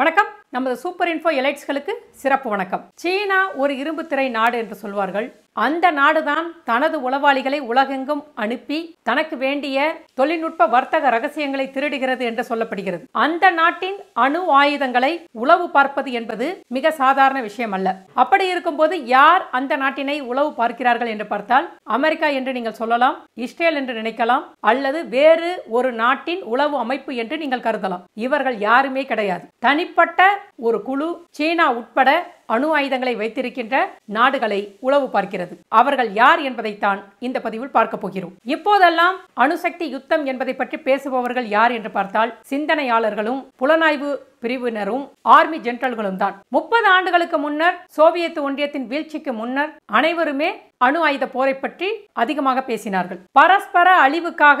வணக்கம் நமது super info எலைட்ஸ்களுக்கு சிறப்பு வணக்கம் சீனா ஒரு இரும்பு திரை நாடு என்று சொல்வார்கள் அந்த நாடுதான் தனது உளவாளிகளை உலகெங்கும் அனுப்பி தனக்கு வேண்டிய தொழில்நுட்ப வர்த்தக ரகசியங்களை திருடுகிறது என்று சொல்லப்படுகிறது அந்த நாட்டின் அணு ஆயுதங்களை உளவு பார்ப்பது என்பது மிக சாதாரண விஷயம் அல்ல அப்படி இருக்கும்போது யார் அந்த நாட்டினை உளவு பார்க்கிறார்கள் என்று பார்த்தால் அமெரிக்கா என்று நீங்கள் சொல்லலாம் இஸ்ரேல் என்று நினைக்கலாம் அல்லது வேறு ஒரு நாட்டின் உளவு அமைப்பு என்று நீங்கள் கருதலாம் இவர்கள் யாருமே கிடையாது தனிப்பட்ட ஒரு குழு சீனா உட்பட அணு ஆயுதங்களை வைத்திருக்கின்ற நாடுகளை உளவு பார்க்கிறது அவர்கள் யார் என்பதைத்தான் இந்த பதிவில் பார்க்க போகிறோம் இப்போதெல்லாம் அணுசக்தி யுத்தம் என்பதை பற்றி பேசுபவர்கள் யார் என்று பார்த்தால் சிந்தனையாளர்களும் புலனாய்வு பிரிவினரும் ஆர்மி ஜென்ரல்களும் தான் முப்பது ஆண்டுகளுக்கு முன்னர் சோவியத் ஒன்றியத்தின் வீழ்ச்சிக்கு முன்னர் அனைவருமே அணு ஆயுத போரை பற்றி அதிகமாக பேசினார்கள் பரஸ்பர அழிவுக்காக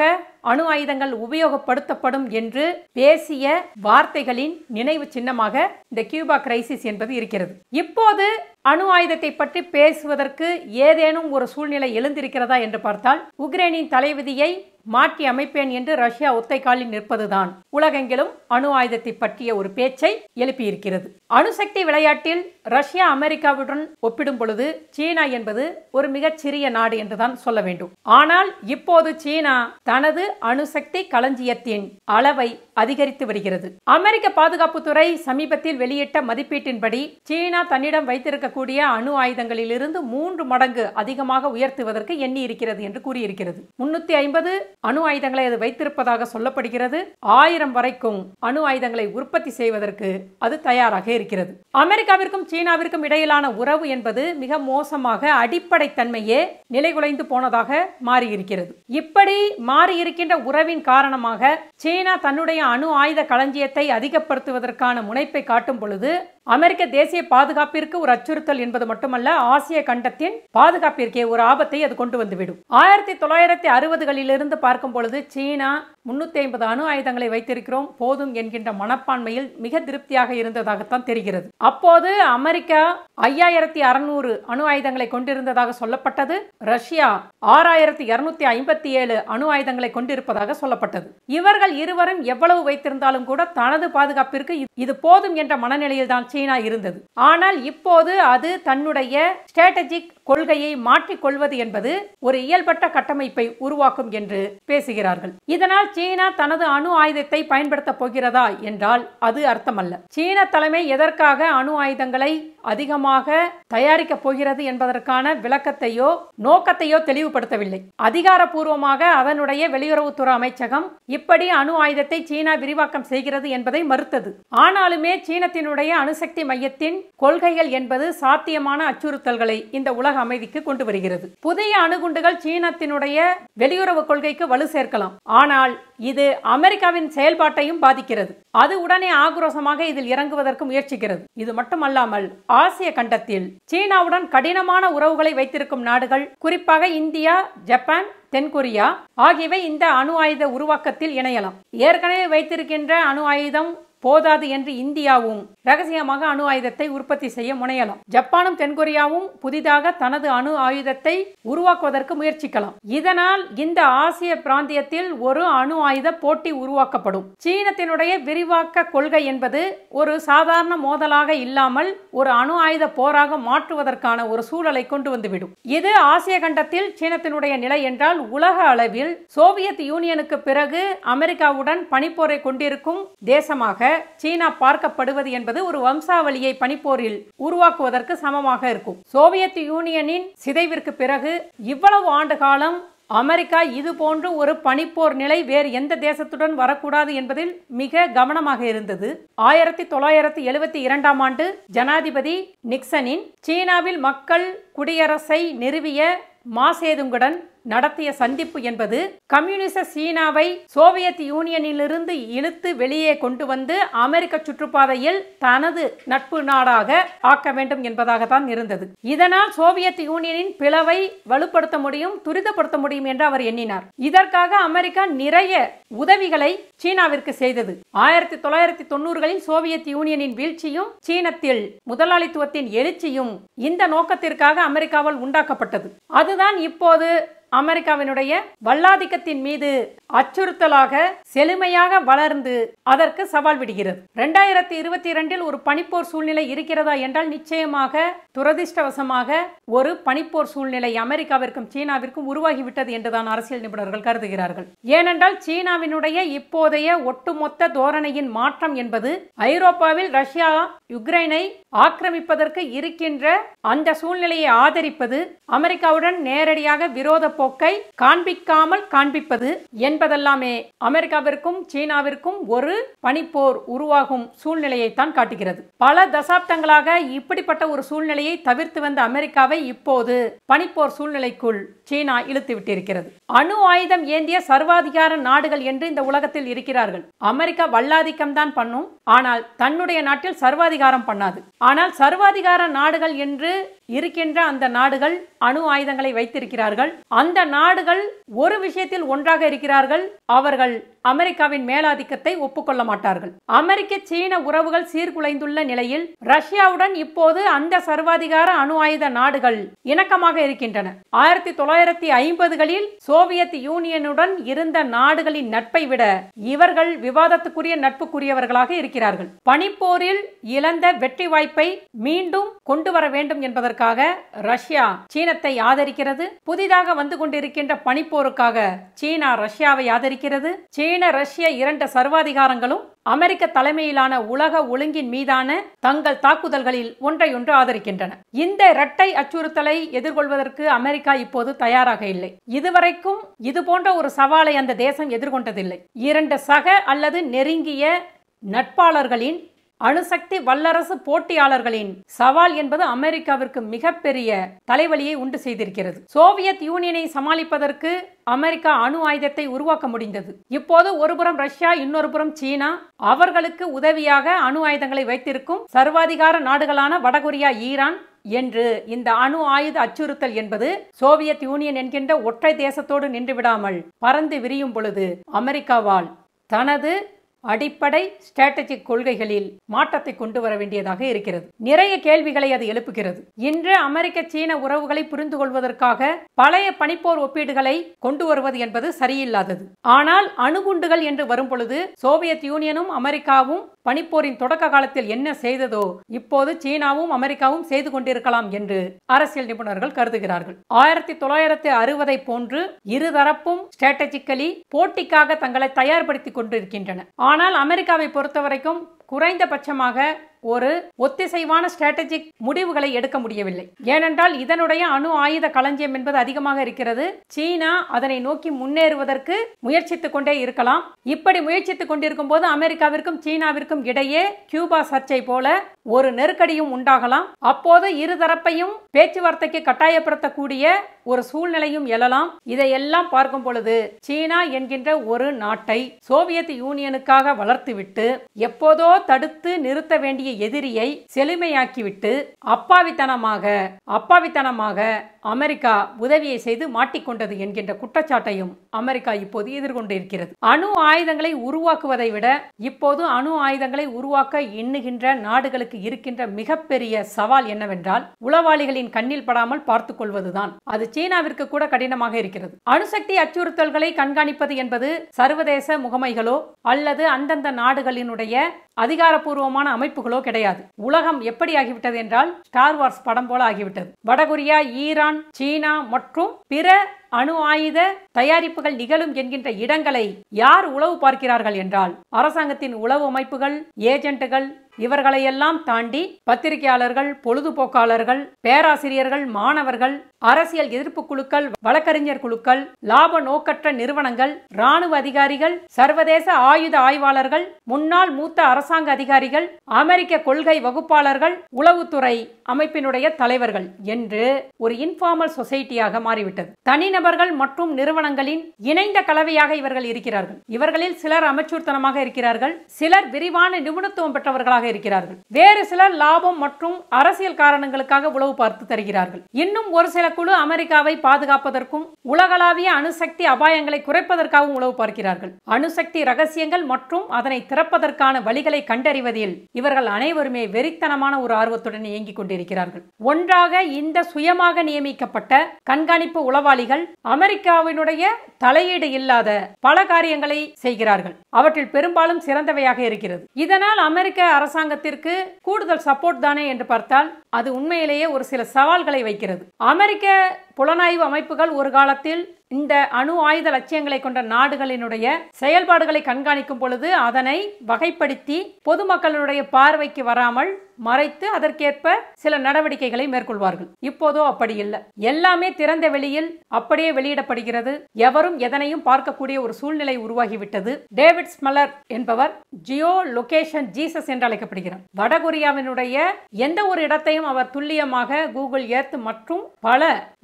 அணு ஆயுதங்கள் உபயோகப்படுத்தப்படும் என்று பேசிய வார்த்தைகளின் நினைவு சின்னமாக இந்த கியூபா கிரைசிஸ் என்பது இருக்கிறது இப்போது அணு ஆயுதத்தை பற்றி பேசுவதற்கு ஏதேனும் ஒரு சூழ்நிலை எழுந்திருக்கிறதா என்று பார்த்தால் உக்ரைனின் தலைவிதியை மாற்றி அமைப்பேன் என்று ரஷ்யா ஒத்தைக்காலில் நிற்பதுதான் உலகெங்கிலும் அணு ஆயுதத்தை பற்றிய ஒரு பேச்சை எழுப்பியிருக்கிறது அணுசக்தி விளையாட்டில் ரஷ்யா அமெரிக்காவுடன் ஒப்பிடும் பொழுது சீனா என்பது ஒரு மிகச்சிறிய நாடு என்றுதான் சொல்ல வேண்டும் ஆனால் இப்போது சீனா தனது அணுசக்தி களஞ்சியத்தின் அளவை அதிகரித்து வருகிறது அமெரிக்க பாதுகாப்புத்துறை சமீபத்தில் வெளியிட்ட மதிப்பீட்டின்படி சீனா தன்னிடம் வைத்திருக்கக்கூடிய அணு ஆயுதங்களிலிருந்து மூன்று மடங்கு அதிகமாக உயர்த்துவதற்கு எண்ணி இருக்கிறது என்று கூறியிருக்கிறது முன்னூத்தி ஐம்பது அணு ஆயுதங்களை அது வைத்திருப்பதாக சொல்லப்படுகிறது ஆயிரம் வரைக்கும் அணு ஆயுதங்களை உற்பத்தி செய்வதற்கு அது தயாராக இருக்கிறது அமெரிக்காவிற்கும் சீனாவிற்கும் இடையிலான உறவு என்பது மிக மோசமாக அடிப்படை தன்மையே நிலைகுலைந்து போனதாக மாறியிருக்கிறது இப்படி மாறியிருக்கின்ற உறவின் காரணமாக சீனா தன்னுடைய அணு ஆயுத களஞ்சியத்தை அதிகப்படுத்துவதற்கான முனைப்பை காட்டும் பொழுது அமெரிக்க தேசிய பாதுகாப்பிற்கு ஒரு அச்சுறுத்தல் என்பது மட்டுமல்ல ஆசிய கண்டத்தின் பாதுகாப்பிற்கே ஒரு ஆபத்தை அது கொண்டு வந்துவிடும் ஆயிரத்தி தொள்ளாயிரத்தி அறுபதுகளிலிருந்து பார்க்கும் பொழுது சீனா முன்னூத்தி ஐம்பது அணு ஆயுதங்களை வைத்திருக்கிறோம் போதும் என்கின்ற மனப்பான்மையில் மிக திருப்தியாக இருந்ததாகத்தான் தெரிகிறது அப்போது அமெரிக்கா ஐயாயிரத்தி அறுநூறு அணு ஆயுதங்களை கொண்டிருந்ததாக சொல்லப்பட்டது ரஷ்யா ஆறாயிரத்தி இருநூத்தி ஐம்பத்தி ஏழு அணு ஆயுதங்களை கொண்டிருப்பதாக சொல்லப்பட்டது இவர்கள் இருவரும் எவ்வளவு வைத்திருந்தாலும் கூட தனது பாதுகாப்பிற்கு இது போதும் என்ற மனநிலையில் தான் சீனா இருந்தது ஆனால் இப்போது அது தன்னுடைய ஸ்ட்ராட்டஜிக் கொள்கையை மாற்றிக்கொள்வது என்பது ஒரு இயல்பட்ட கட்டமைப்பை உருவாக்கும் என்று பேசுகிறார்கள் இதனால் சீனா தனது அணு ஆயுதத்தை பயன்படுத்தப் போகிறதா என்றால் அது அர்த்தமல்ல சீன தலைமை எதற்காக அணு ஆயுதங்களை அதிகமாக தயாரிக்கப் போகிறது என்பதற்கான விளக்கத்தையோ நோக்கத்தையோ தெளிவுபடுத்தவில்லை அதிகாரப்பூர்வமாக அதனுடைய வெளியுறவுத்துறை அமைச்சகம் இப்படி அணு ஆயுதத்தை சீனா விரிவாக்கம் செய்கிறது என்பதை மறுத்தது ஆனாலுமே சீனத்தினுடைய அணுசக்தி மையத்தின் கொள்கைகள் என்பது சாத்தியமான அச்சுறுத்தல்களை இந்த உலக அமைதிக்கு கொண்டு வருகிறது புதிய அணுகுண்டுகள் சீனத்தினுடைய வெளியுறவு கொள்கைக்கு வலு சேர்க்கலாம் ஆனால் இது அமெரிக்காவின் செயல்பாட்டையும் பாதிக்கிறது அது உடனே ஆக்ரோஷமாக இதில் இறங்குவதற்கு முயற்சிக்கிறது இது மட்டுமல்லாமல் ஆசிய கண்டத்தில் சீனாவுடன் கடினமான உறவுகளை வைத்திருக்கும் நாடுகள் குறிப்பாக இந்தியா ஜப்பான் தென்கொரியா ஆகியவை இந்த அணு ஆயுத உருவாக்கத்தில் இணையலாம் ஏற்கனவே வைத்திருக்கின்ற அணு ஆயுதம் போதாது என்று இந்தியாவும் ரகசியமாக அணு ஆயுதத்தை உற்பத்தி செய்ய முனையலாம் ஜப்பானும் தென்கொரியாவும் புதிதாக தனது அணு ஆயுதத்தை உருவாக்குவதற்கு முயற்சிக்கலாம் இதனால் இந்த ஆசிய பிராந்தியத்தில் ஒரு அணு ஆயுத போட்டி உருவாக்கப்படும் சீனத்தினுடைய விரிவாக்க கொள்கை என்பது ஒரு சாதாரண மோதலாக இல்லாமல் ஒரு அணு ஆயுத போராக மாற்றுவதற்கான ஒரு சூழலை கொண்டு வந்துவிடும் இது ஆசிய கண்டத்தில் சீனத்தினுடைய நிலை என்றால் உலக அளவில் சோவியத் யூனியனுக்கு பிறகு அமெரிக்காவுடன் பனிப்போரை கொண்டிருக்கும் தேசமாக சீனா பார்க்கப்படுவது என்பது ஒரு வம்சாவளியை பனிப்போரில் உருவாக்குவதற்கு சமமாக இருக்கும் சோவியத் யூனியனின் சிதைவிற்கு பிறகு இவ்வளவு ஆண்டு காலம் அமெரிக்கா இது போன்று ஒரு பனிப்போர் நிலை வேறு எந்த தேசத்துடன் வரக்கூடாது என்பதில் மிக கவனமாக இருந்தது ஆயிரத்தி தொள்ளாயிரத்தி எழுபத்தி இரண்டாம் ஆண்டு ஜனாதிபதி நிக்சனின் சீனாவில் மக்கள் குடியரசை நிறுவிய மாசேதுங்குடன் நடத்திய சந்திப்பு என்பது கம்யூனிச சீனாவை சோவியத் யூனியனிலிருந்து இழுத்து வெளியே கொண்டு வந்து அமெரிக்க சுற்றுப்பாதையில் தனது நட்பு நாடாக ஆக்க வேண்டும் என்பதாகத்தான் இருந்தது இதனால் சோவியத் யூனியனின் பிளவை வலுப்படுத்த முடியும் துரிதப்படுத்த முடியும் என்று அவர் எண்ணினார் இதற்காக அமெரிக்கா நிறைய உதவிகளை சீனாவிற்கு செய்தது ஆயிரத்தி தொள்ளாயிரத்தி தொண்ணூறுகளில் சோவியத் யூனியனின் வீழ்ச்சியும் சீனத்தில் முதலாளித்துவத்தின் எழுச்சியும் இந்த நோக்கத்திற்காக அமெரிக்காவால் உண்டாக்கப்பட்டது அதுதான் இப்போது அமெரிக்காவினுடைய வல்லாதிக்கத்தின் மீது அச்சுறுத்தலாக செழுமையாக வளர்ந்து அதற்கு சவால் விடுகிறது இரண்டாயிரத்தி இருபத்தி இரண்டில் ஒரு பனிப்போர் சூழ்நிலை இருக்கிறதா என்றால் நிச்சயமாக துரதிருஷ்டவசமாக ஒரு பனிப்போர் சூழ்நிலை அமெரிக்காவிற்கும் சீனாவிற்கும் உருவாகிவிட்டது என்றுதான் அரசியல் நிபுணர்கள் கருதுகிறார்கள் ஏனென்றால் சீனாவினுடைய இப்போதைய ஒட்டுமொத்த தோரணையின் மாற்றம் என்பது ஐரோப்பாவில் ரஷ்யா யுக்ரைனை ஆக்கிரமிப்பதற்கு இருக்கின்ற அந்த சூழ்நிலையை ஆதரிப்பது அமெரிக்காவுடன் நேரடியாக விரோத போக்கை காண்பிக்காமல் காண்பிப்பது என்பதெல்லாமே அமெரிக்காவிற்கும் சீனாவிற்கும் ஒரு பனிப்போர் உருவாகும் சூழ்நிலையை தான் காட்டுகிறது பல தசாப்தங்களாக இப்படிப்பட்ட ஒரு சூழ்நிலையை தவிர்த்து வந்த அமெரிக்காவை இப்போது பனிப்போர் சூழ்நிலைக்குள் சீனா இழுத்து விட்டிருக்கிறது அணு ஆயுதம் ஏந்திய சர்வாதிகார நாடுகள் என்று இந்த உலகத்தில் இருக்கிறார்கள் அமெரிக்கா வல்லாதிக்கம் தான் பண்ணும் ஆனால் தன்னுடைய நாட்டில் சர்வாதிகாரம் பண்ணாது ஆனால் சர்வாதிகார நாடுகள் என்று இருக்கின்ற அந்த நாடுகள் அணு ஆயுதங்களை வைத்திருக்கிறார்கள் அந்த நாடுகள் ஒரு விஷயத்தில் ஒன்றாக இருக்கிறார்கள் அவர்கள் அமெரிக்காவின் மேலாதிக்கத்தை ஒப்புக்கொள்ள மாட்டார்கள் அமெரிக்க சீன உறவுகள் சீர்குலைந்துள்ள நிலையில் ரஷ்யாவுடன் இப்போது அந்த சர்வாதிகார அணு ஆயுத நாடுகள் இணக்கமாக இருக்கின்றன ஆயிரத்தி தொள்ளாயிரத்தி ஐம்பதுகளில் சோவியத் யூனியனுடன் இருந்த நாடுகளின் நட்பை விட இவர்கள் விவாதத்துக்குரிய நட்புக்குரியவர்களாக இருக்கிறார்கள் பனிப்போரில் இழந்த வெற்றி வாய்ப்பை மீண்டும் கொண்டு வர வேண்டும் என்பதற்காக ரஷ்யா சீனத்தை ஆதரிக்கிறது புதிதாக வந்து நடந்து கொண்டிருக்கின்ற பனிப்போருக்காக சீனா ரஷ்யாவை ஆதரிக்கிறது சீன ரஷ்ய இரண்டு சர்வாதிகாரங்களும் அமெரிக்க தலைமையிலான உலக ஒழுங்கின் மீதான தங்கள் தாக்குதல்களில் ஒன்றையொன்று ஆதரிக்கின்றன இந்த இரட்டை அச்சுறுத்தலை எதிர்கொள்வதற்கு அமெரிக்கா இப்போது தயாராக இல்லை இதுவரைக்கும் இது போன்ற ஒரு சவாலை அந்த தேசம் எதிர்கொண்டதில்லை இரண்டு சக அல்லது நெருங்கிய நட்பாளர்களின் அணுசக்தி வல்லரசு போட்டியாளர்களின் சவால் என்பது அமெரிக்காவிற்கு மிகப்பெரிய தலைவலியை உண்டு செய்திருக்கிறது சோவியத் யூனியனை சமாளிப்பதற்கு அமெரிக்கா அணு ஆயுதத்தை உருவாக்க முடிந்தது இப்போது ஒருபுறம் ரஷ்யா இன்னொரு புறம் சீனா அவர்களுக்கு உதவியாக அணு ஆயுதங்களை வைத்திருக்கும் சர்வாதிகார நாடுகளான வடகொரியா ஈரான் என்று இந்த அணு ஆயுத அச்சுறுத்தல் என்பது சோவியத் யூனியன் என்கின்ற ஒற்றை தேசத்தோடு நின்றுவிடாமல் பறந்து விரியும் பொழுது அமெரிக்காவால் தனது அடிப்படை ஸ்ட்ராட்டஜிக் கொள்கைகளில் மாற்றத்தை கொண்டு வர வேண்டியதாக இருக்கிறது நிறைய கேள்விகளை அது எழுப்புகிறது இன்று அமெரிக்க சீன உறவுகளை புரிந்து கொள்வதற்காக பழைய பனிப்போர் ஒப்பீடுகளை கொண்டு வருவது என்பது சரியில்லாதது ஆனால் அணுகுண்டுகள் என்று வரும்பொழுது சோவியத் யூனியனும் அமெரிக்காவும் பனிப்போரின் தொடக்க காலத்தில் என்ன செய்ததோ இப்போது சீனாவும் அமெரிக்காவும் செய்து கொண்டிருக்கலாம் என்று அரசியல் நிபுணர்கள் கருதுகிறார்கள் ஆயிரத்தி தொள்ளாயிரத்தி அறுபதை போன்று இருதரப்பும் ஸ்ட்ராட்டஜிக்கலி போட்டிக்காக தங்களை தயார்படுத்திக் கொண்டிருக்கின்றன ஆனால் அமெரிக்காவை பொறுத்த வரைக்கும் குறைந்தபட்சமாக ஒரு ஒத்திசைவான ஸ்ட்ராட்டஜிக் முடிவுகளை எடுக்க முடியவில்லை ஏனென்றால் இதனுடைய அணு ஆயுத களஞ்சியம் என்பது அதிகமாக இருக்கிறது சீனா அதனை நோக்கி முன்னேறுவதற்கு முயற்சித்துக் கொண்டே இருக்கலாம் இப்படி முயற்சித்துக் கொண்டிருக்கும் போது அமெரிக்காவிற்கும் சீனாவிற்கும் இடையே கியூபா சர்ச்சை போல ஒரு நெருக்கடியும் உண்டாகலாம் அப்போது இருதரப்பையும் பேச்சுவார்த்தைக்கு கட்டாயப்படுத்தக்கூடிய ஒரு சூழ்நிலையும் எழலாம் இதையெல்லாம் பார்க்கும் பொழுது சீனா என்கின்ற ஒரு நாட்டை சோவியத் யூனியனுக்காக வளர்த்துவிட்டு எப்போதோ தடுத்து நிறுத்த வேண்டிய எதிரியை செழுமையாக்கிவிட்டு அப்பாவித்தனமாக அப்பாவித்தனமாக அமெரிக்கா உதவியை செய்து மாட்டிக்கொண்டது என்கின்ற குற்றச்சாட்டையும் அமெரிக்கா இப்போது எதிர்கொண்டிருக்கிறது அணு ஆயுதங்களை உருவாக்குவதை விட இப்போது அணு ஆயுதங்களை உருவாக்க எண்ணுகின்ற நாடுகளுக்கு இருக்கின்ற மிகப்பெரிய சவால் என்னவென்றால் உளவாளிகளின் கண்ணில் படாமல் பார்த்துக் கொள்வதுதான் அது சீனாவிற்கு கூட கடினமாக இருக்கிறது அணுசக்தி அச்சுறுத்தல்களை கண்காணிப்பது என்பது சர்வதேச முகமைகளோ அல்லது அந்தந்த நாடுகளினுடைய அதிகாரப்பூர்வமான அமைப்புகளோ கிடையாது உலகம் எப்படி ஆகிவிட்டது என்றால் ஸ்டார் வார்ஸ் படம் போல ஆகிவிட்டது வடகொரியா ஈரான் சீனா மற்றும் பிற அணு ஆயுத தயாரிப்புகள் நிகழும் என்கின்ற இடங்களை யார் உளவு பார்க்கிறார்கள் என்றால் அரசாங்கத்தின் உளவு அமைப்புகள் ஏஜென்ட்டுகள் இவர்களையெல்லாம் தாண்டி பத்திரிகையாளர்கள் பொழுதுபோக்காளர்கள் பேராசிரியர்கள் மாணவர்கள் அரசியல் எதிர்ப்பு குழுக்கள் வழக்கறிஞர் குழுக்கள் லாப நோக்கற்ற நிறுவனங்கள் ராணுவ அதிகாரிகள் சர்வதேச ஆயுத ஆய்வாளர்கள் முன்னாள் மூத்த அரசாங்க அதிகாரிகள் அமெரிக்க கொள்கை வகுப்பாளர்கள் உளவுத்துறை அமைப்பினுடைய தலைவர்கள் என்று ஒரு இன்ஃபார்மல் சொசைட்டியாக மாறிவிட்டது தனிநபர்கள் மற்றும் நிறுவனங்களின் இணைந்த கலவையாக இவர்கள் இருக்கிறார்கள் இவர்களில் சிலர் அமைச்சூர்த்தனமாக இருக்கிறார்கள் சிலர் விரிவான நிபுணத்துவம் பெற்றவர்களாக உடையவர்களாக இருக்கிறார்கள் வேறு சிலர் லாபம் மற்றும் அரசியல் காரணங்களுக்காக உளவு பார்த்து தருகிறார்கள் இன்னும் ஒரு சில குழு அமெரிக்காவை பாதுகாப்பதற்கும் உலகளாவிய அணுசக்தி அபாயங்களை குறைப்பதற்காகவும் உளவு பார்க்கிறார்கள் அணுசக்தி ரகசியங்கள் மற்றும் அதனை திறப்பதற்கான வழிகளை கண்டறிவதில் இவர்கள் அனைவருமே வெறித்தனமான ஒரு ஆர்வத்துடன் இயங்கிக் கொண்டிருக்கிறார்கள் ஒன்றாக இந்த சுயமாக நியமிக்கப்பட்ட கண்காணிப்பு உளவாளிகள் அமெரிக்காவினுடைய தலையீடு இல்லாத பல காரியங்களை செய்கிறார்கள் அவற்றில் பெரும்பாலும் சிறந்தவையாக இருக்கிறது இதனால் அமெரிக்க அரசு அரசாங்கத்திற்கு கூடுதல் சப்போர்ட் தானே என்று பார்த்தால் அது உண்மையிலேயே ஒரு சில சவால்களை வைக்கிறது அமெரிக்க புலனாய்வு அமைப்புகள் ஒரு காலத்தில் இந்த அணு ஆயுத லட்சியங்களை கொண்ட நாடுகளினுடைய செயல்பாடுகளை கண்காணிக்கும் பொழுது அதனை வகைப்படுத்தி பொதுமக்களுடைய பார்வைக்கு வராமல் மறைத்து அதற்கேற்ப சில நடவடிக்கைகளை மேற்கொள்வார்கள் இப்போதோ அப்படி இல்லை எல்லாமே திறந்த வெளியில் அப்படியே வெளியிடப்படுகிறது எவரும் எதனையும் பார்க்கக்கூடிய ஒரு சூழ்நிலை உருவாகிவிட்டது டேவிட் ஸ்மலர் என்பவர் ஜியோ லொகேஷன் ஜீசஸ் என்று அழைக்கப்படுகிறார் வடகொரியாவினுடைய எந்த ஒரு இடத்தையும் அவர் துல்லியமாக கூகுள் எர்த் மற்றும் பல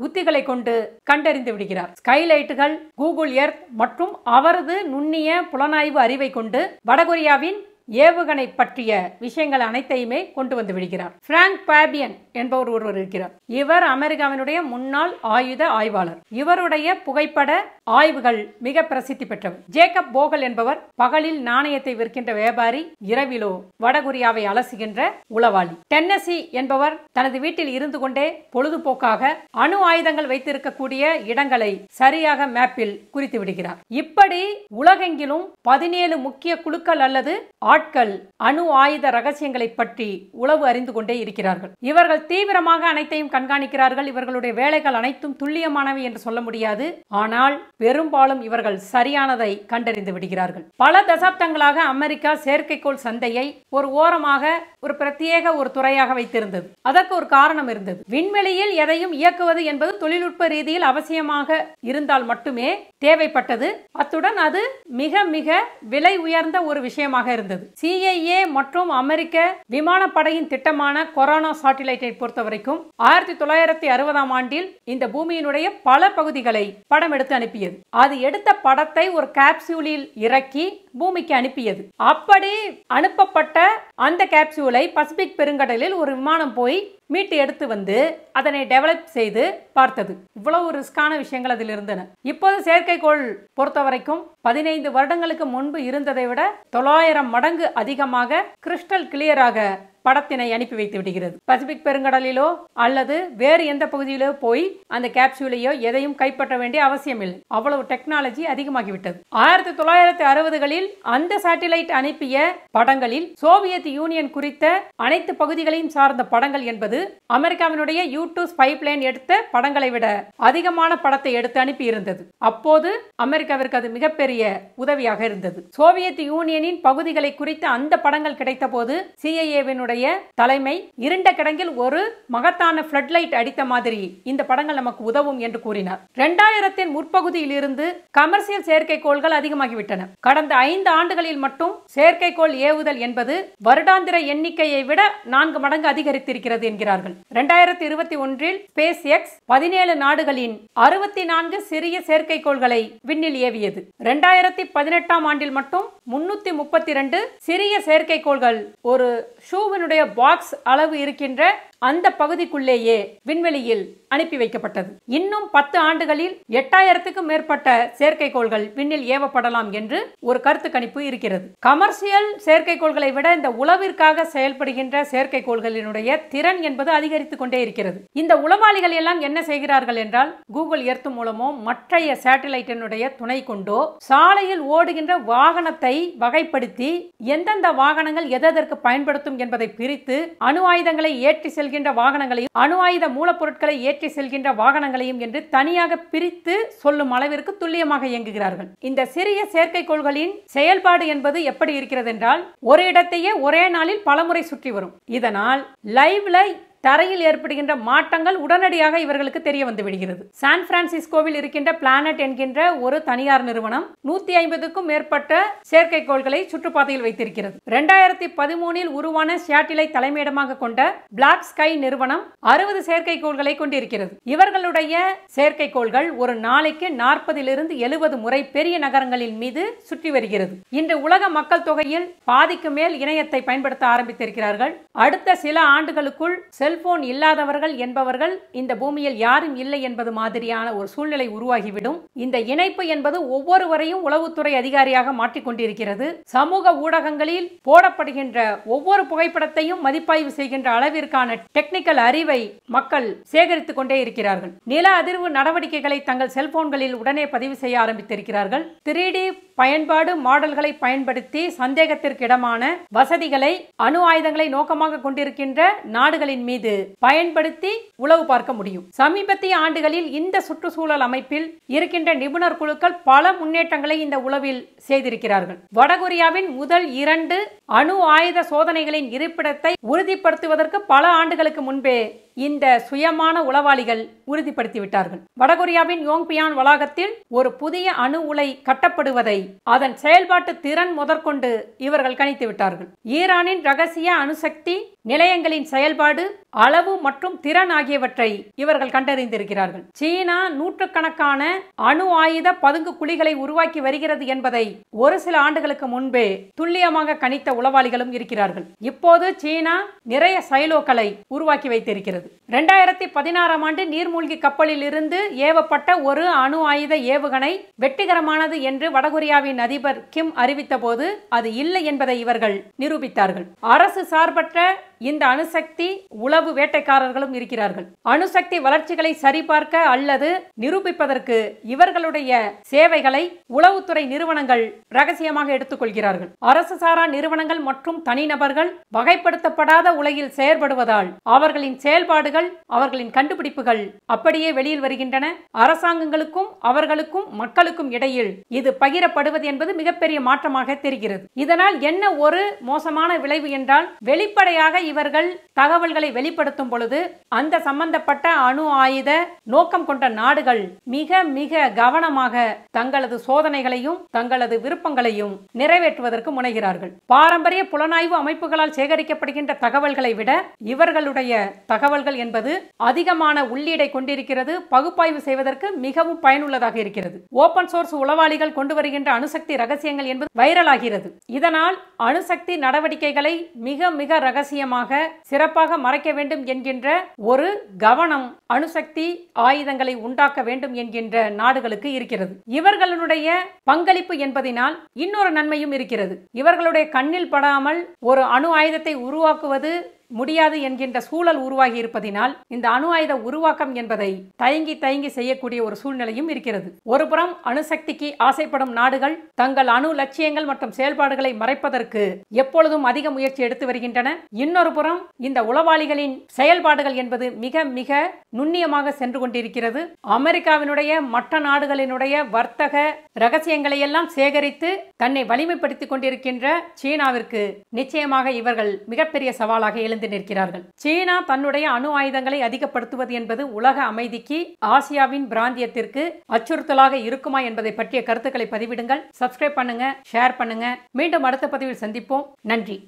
உத்திகளை கொண்டு கண்டறிந்து விடுகிறார் ஸ்கை ஸ்கைலைட்டுகள் கூகுள் எர்த் மற்றும் அவரது நுண்ணிய புலனாய்வு அறிவை கொண்டு வடகொரியாவின் ஏவுகணை பற்றிய விஷயங்கள் அனைத்தையுமே கொண்டு வந்து விடுகிறார் பிராங்க் பாபியன் என்பவர் ஒருவர் இருக்கிறார் இவர் அமெரிக்காவினுடைய முன்னாள் ஆயுத ஆய்வாளர் இவருடைய புகைப்பட ஆய்வுகள் மிக பிரசித்தி பெற்றவர் ஜேக்கப் போகல் என்பவர் பகலில் நாணயத்தை விற்கின்ற வியாபாரி இரவிலோ வடகொரியாவை அலசுகின்ற உளவாளி டென்னசி என்பவர் தனது வீட்டில் இருந்து கொண்டே பொழுதுபோக்காக அணு ஆயுதங்கள் வைத்திருக்கக்கூடிய இடங்களை சரியாக மேப்பில் குறித்து விடுகிறார் இப்படி உலகெங்கிலும் பதினேழு முக்கிய குழுக்கள் அல்லது ஆட்கள் அணு ஆயுத ரகசியங்களை பற்றி உளவு அறிந்து கொண்டே இருக்கிறார்கள் இவர்கள் தீவிரமாக அனைத்தையும் கண்காணிக்கிறார்கள் இவர்களுடைய வேலைகள் அனைத்தும் துல்லியமானவை என்று சொல்ல முடியாது ஆனால் பெரும்பாலும் இவர்கள் சரியானதை கண்டறிந்து விடுகிறார்கள் பல தசாப்தங்களாக அமெரிக்கா செயற்கைக்கோள் சந்தையை ஒரு ஓரமாக ஒரு பிரத்யேக ஒரு துறையாக வைத்திருந்தது அதற்கு ஒரு காரணம் இருந்தது விண்வெளியில் எதையும் இயக்குவது என்பது தொழில்நுட்ப ரீதியில் அவசியமாக இருந்தால் மட்டுமே தேவைப்பட்டது அத்துடன் அது மிக மிக விலை உயர்ந்த ஒரு விஷயமாக இருந்தது உள்ளது சிஐஏ மற்றும் அமெரிக்க விமானப்படையின் திட்டமான கொரோனா சாட்டிலைட்டை பொறுத்த வரைக்கும் ஆயிரத்தி தொள்ளாயிரத்தி அறுபதாம் ஆண்டில் இந்த பூமியினுடைய பல பகுதிகளை படம் எடுத்து அனுப்பியது அது எடுத்த படத்தை ஒரு கேப்சூலில் இறக்கி பூமிக்கு அனுப்பியது அப்படி அனுப்பப்பட்ட அந்த கேப்சூலை பசிபிக் பெருங்கடலில் ஒரு விமானம் போய் மீட்டு எடுத்து வந்து அதனை டெவலப் செய்து பார்த்தது இவ்வளவு ரிஸ்கான விஷயங்கள் அதில் இருந்தன இப்போது செயற்கைக்கோள் பொறுத்த வரைக்கும் பதினைந்து வருடங்களுக்கு முன்பு இருந்ததை விட தொள்ளாயிரம் மடங்கு அதிகமாக கிறிஸ்டல் கிளியராக படத்தினை அனுப்பி வைத்து விடுகிறது பசிபிக் பெருங்கடலிலோ அல்லது வேறு எந்த பகுதியிலோ போய் அந்த கேப்சூலையோ எதையும் கைப்பற்ற வேண்டிய அவசியம் இல்லை அவ்வளவு டெக்னாலஜி அதிகமாகிவிட்டது ஆயிரத்தி தொள்ளாயிரத்தி அறுபதுகளில் அந்த சாட்டிலைட் அனுப்பிய படங்களில் சோவியத் யூனியன் குறித்த அனைத்து பகுதிகளையும் சார்ந்த படங்கள் என்பது அமெரிக்காவினுடைய யூடியூப் லைன் எடுத்த படங்களை விட அதிகமான படத்தை எடுத்து அனுப்பி இருந்தது அப்போது அமெரிக்காவிற்கு அது மிகப்பெரிய உதவியாக இருந்தது சோவியத் யூனியனின் பகுதிகளை குறித்த அந்த படங்கள் கிடைத்த போது சிஐஏவினுடைய அவருடைய தலைமை இருண்ட கிடங்கில் ஒரு மகத்தான பிளட் லைட் அடித்த மாதிரி இந்த படங்கள் நமக்கு உதவும் என்று கூறினார் இரண்டாயிரத்தின் முற்பகுதியில் இருந்து கமர்சியல் செயற்கைக்கோள்கள் அதிகமாகிவிட்டன கடந்த ஐந்து ஆண்டுகளில் மட்டும் செயற்கைக்கோள் ஏவுதல் என்பது வருடாந்திர எண்ணிக்கையை விட நான்கு மடங்கு அதிகரித்திருக்கிறது என்கிறார்கள் இரண்டாயிரத்தி இருபத்தி ஒன்றில் ஸ்பேஸ் எக்ஸ் பதினேழு நாடுகளின் அறுபத்தி நான்கு சிறிய செயற்கைக்கோள்களை விண்ணில் ஏவியது இரண்டாயிரத்தி பதினெட்டாம் ஆண்டில் மட்டும் முன்னூத்தி முப்பத்தி இரண்டு சிறிய செயற்கைக்கோள்கள் ஒரு ஷூவின் தன்னுடைய பாக்ஸ் அளவு இருக்கின்ற அந்த பகுதிக்குள்ளேயே விண்வெளியில் அனுப்பி வைக்கப்பட்டது இன்னும் பத்து ஆண்டுகளில் எட்டாயிரத்துக்கும் மேற்பட்ட செயற்கைக்கோள்கள் விண்ணில் ஏவப்படலாம் என்று ஒரு கருத்து கணிப்பு இருக்கிறது கமர்ஷியல் செயற்கைக்கோள்களை விட இந்த உளவிற்காக செயல்படுகின்ற செயற்கைக்கோள்களினுடைய திறன் என்பது அதிகரித்துக் கொண்டே இருக்கிறது இந்த உளவாளிகள் எல்லாம் என்ன செய்கிறார்கள் என்றால் கூகுள் எர்த் மூலமோ மற்றைய சேட்டலைட்டினுடைய துணை கொண்டோ சாலையில் ஓடுகின்ற வாகனத்தை வகைப்படுத்தி எந்தெந்த வாகனங்கள் எதற்கு பயன்படுத்தும் என்பதை பிரித்து அணு ஆயுதங்களை ஏற்றி செல் செல்கின்ற வாகனங்களையும் அணு ஆயுத மூலப்பொருட்களை ஏற்றி செல்கின்ற வாகனங்களையும் என்று தனியாக பிரித்து சொல்லும் அளவிற்கு துல்லியமாக இயங்குகிறார்கள் இந்த சிறிய செயற்கைக்கோள்களின் செயல்பாடு என்பது எப்படி இருக்கிறது என்றால் ஒரு இடத்தையே ஒரே நாளில் பலமுறை சுற்றி வரும் இதனால் லைவ்ல தரையில் ஏற்படுகின்ற மாற்றங்கள் உடனடியாக இவர்களுக்கு தெரிய வந்து விடுகிறது சான் பிரான்சிஸ்கோவில் இருக்கின்ற பிளானட் என்கின்ற ஒரு தனியார் நிறுவனம் நூத்தி ஐம்பதுக்கும் மேற்பட்ட செயற்கைக்கோள்களை சுற்றுப்பாதையில் வைத்திருக்கிறது இரண்டாயிரத்தி பதிமூனில் உருவான சேட்டிலை தலைமையிடமாக கொண்ட பிளாக் ஸ்கை நிறுவனம் அறுபது செயற்கைக்கோள்களை கொண்டிருக்கிறது இவர்களுடைய செயற்கைக்கோள்கள் ஒரு நாளைக்கு நாற்பதிலிருந்து எழுபது முறை பெரிய நகரங்களின் மீது சுற்றி வருகிறது இன்று உலக மக்கள் தொகையில் பாதிக்கு மேல் இணையத்தை பயன்படுத்த ஆரம்பித்திருக்கிறார்கள் அடுத்த சில ஆண்டுகளுக்குள் செல்போன் இல்லாதவர்கள் என்பவர்கள் இந்த பூமியில் யாரும் இல்லை என்பது மாதிரியான ஒரு சூழ்நிலை உருவாகிவிடும் இந்த இணைப்பு என்பது ஒவ்வொருவரையும் உளவுத்துறை அதிகாரியாக மாற்றிக்கொண்டிருக்கிறது சமூக ஊடகங்களில் போடப்படுகின்ற ஒவ்வொரு புகைப்படத்தையும் மதிப்பாய்வு செய்கின்ற அளவிற்கான டெக்னிக்கல் அறிவை மக்கள் சேகரித்துக் கொண்டே இருக்கிறார்கள் நில அதிர்வு நடவடிக்கைகளை தங்கள் செல்போன்களில் உடனே பதிவு செய்ய ஆரம்பித்திருக்கிறார்கள் த்ரீ பயன்பாடு மாடல்களை பயன்படுத்தி சந்தேகத்திற்கு இடமான வசதிகளை அணு ஆயுதங்களை நோக்கமாக கொண்டிருக்கின்ற நாடுகளின் மீது செய்து பயன்படுத்தி உளவு பார்க்க முடியும் சமீபத்திய ஆண்டுகளில் இந்த சுற்றுச்சூழல் அமைப்பில் இருக்கின்ற நிபுணர் குழுக்கள் பல முன்னேற்றங்களை இந்த உளவில் செய்திருக்கிறார்கள் வடகொரியாவின் முதல் இரண்டு அணு ஆயுத சோதனைகளின் இருப்பிடத்தை உறுதிப்படுத்துவதற்கு பல ஆண்டுகளுக்கு முன்பே இந்த சுயமான உளவாளிகள் உறுதிப்படுத்திவிட்டார்கள் வடகொரியாவின் யோங்பியான் வளாகத்தில் ஒரு புதிய அணு உலை கட்டப்படுவதை அதன் செயல்பாட்டு திறன் முதற்கொண்டு இவர்கள் கணித்து விட்டார்கள் ஈரானின் ரகசிய அணுசக்தி நிலையங்களின் செயல்பாடு அளவு மற்றும் திறன் ஆகியவற்றை இவர்கள் கண்டறிந்திருக்கிறார்கள் சீனா நூற்றுக்கணக்கான அணு ஆயுத பதுங்கு குழிகளை உருவாக்கி வருகிறது என்பதை ஒரு சில ஆண்டுகளுக்கு முன்பே துல்லியமாக கணித்த உளவாளிகளும் இருக்கிறார்கள் இப்போது சீனா நிறைய சைலோக்களை உருவாக்கி வைத்திருக்கிறது வருகிறது ரெண்டாயிரத்தி பதினாறாம் ஆண்டு நீர்மூழ்கி கப்பலில் இருந்து ஏவப்பட்ட ஒரு அணு ஆயுத ஏவுகணை வெற்றிகரமானது என்று வடகொரியாவின் அதிபர் கிம் அறிவித்த போது அது இல்லை என்பதை இவர்கள் நிரூபித்தார்கள் அரசு சார்பற்ற இந்த அணுசக்தி உளவு வேட்டைக்காரர்களும் இருக்கிறார்கள் அணுசக்தி வளர்ச்சிகளை சரிபார்க்க அல்லது நிரூபிப்பதற்கு இவர்களுடைய சேவைகளை உளவுத்துறை நிறுவனங்கள் ரகசியமாக எடுத்துக்கொள்கிறார்கள் அரசு சாரா நிறுவனங்கள் மற்றும் தனிநபர்கள் வகைப்படுத்தப்படாத உலகில் செயற்படுவதால் அவர்களின் செயல்பாடுகள் அவர்களின் கண்டுபிடிப்புகள் அப்படியே வெளியில் வருகின்றன அரசாங்கங்களுக்கும் அவர்களுக்கும் மக்களுக்கும் இடையில் இது பகிரப்படுவது என்பது மிகப்பெரிய மாற்றமாக தெரிகிறது இதனால் என்ன ஒரு மோசமான விளைவு என்றால் வெளிப்படையாக இவர்கள் தகவல்களை வெளிப்படுத்தும் பொழுது அந்த சம்பந்தப்பட்ட அணு ஆயுத நோக்கம் கொண்ட நாடுகள் மிக மிக கவனமாக தங்களது சோதனைகளையும் தங்களது விருப்பங்களையும் நிறைவேற்றுவதற்கு முனைகிறார்கள் பாரம்பரிய புலனாய்வு அமைப்புகளால் சேகரிக்கப்படுகின்ற தகவல்களை விட இவர்களுடைய தகவல்கள் என்பது அதிகமான உள்ளீடை கொண்டிருக்கிறது பகுப்பாய்வு செய்வதற்கு மிகவும் பயனுள்ளதாக இருக்கிறது ஓபன் சோர்ஸ் உளவாளிகள் கொண்டு வருகின்ற அணுசக்தி ரகசியங்கள் என்பது வைரலாகிறது இதனால் அணுசக்தி நடவடிக்கைகளை மிக மிக ரகசியமாக மூலமாக சிறப்பாக மறைக்க வேண்டும் என்கின்ற ஒரு கவனம் அணுசக்தி ஆயுதங்களை உண்டாக்க வேண்டும் என்கின்ற நாடுகளுக்கு இருக்கிறது இவர்களுடைய பங்களிப்பு என்பதனால் இன்னொரு நன்மையும் இருக்கிறது இவர்களுடைய கண்ணில் படாமல் ஒரு அணு ஆயுதத்தை உருவாக்குவது முடியாது என்கின்ற சூழல் உருவாகி இருப்பதினால் இந்த அணு ஆயுத உருவாக்கம் என்பதை தயங்கி தயங்கி செய்யக்கூடிய ஒரு சூழ்நிலையும் இருக்கிறது ஒருபுறம் அணுசக்திக்கு ஆசைப்படும் நாடுகள் தங்கள் அணு லட்சியங்கள் மற்றும் செயல்பாடுகளை மறைப்பதற்கு எப்பொழுதும் அதிக முயற்சி எடுத்து வருகின்றன இன்னொரு புறம் இந்த உளவாளிகளின் செயல்பாடுகள் என்பது மிக மிக நுண்ணியமாக சென்று கொண்டிருக்கிறது அமெரிக்காவினுடைய மற்ற நாடுகளினுடைய வர்த்தக ரகசியங்களை எல்லாம் சேகரித்து தன்னை வலிமைப்படுத்திக் கொண்டிருக்கின்ற சீனாவிற்கு நிச்சயமாக இவர்கள் மிகப்பெரிய சவாலாக எழுந்து எழுந்து நிற்கிறார்கள் சீனா தன்னுடைய அணு ஆயுதங்களை அதிகப்படுத்துவது என்பது உலக அமைதிக்கு ஆசியாவின் பிராந்தியத்திற்கு அச்சுறுத்தலாக இருக்குமா என்பதை பற்றிய கருத்துக்களை பதிவிடுங்கள் சப்ஸ்கிரைப் பண்ணுங்க ஷேர் பண்ணுங்க மீண்டும் அடுத்த பதிவில் சந்திப்போம் நன்றி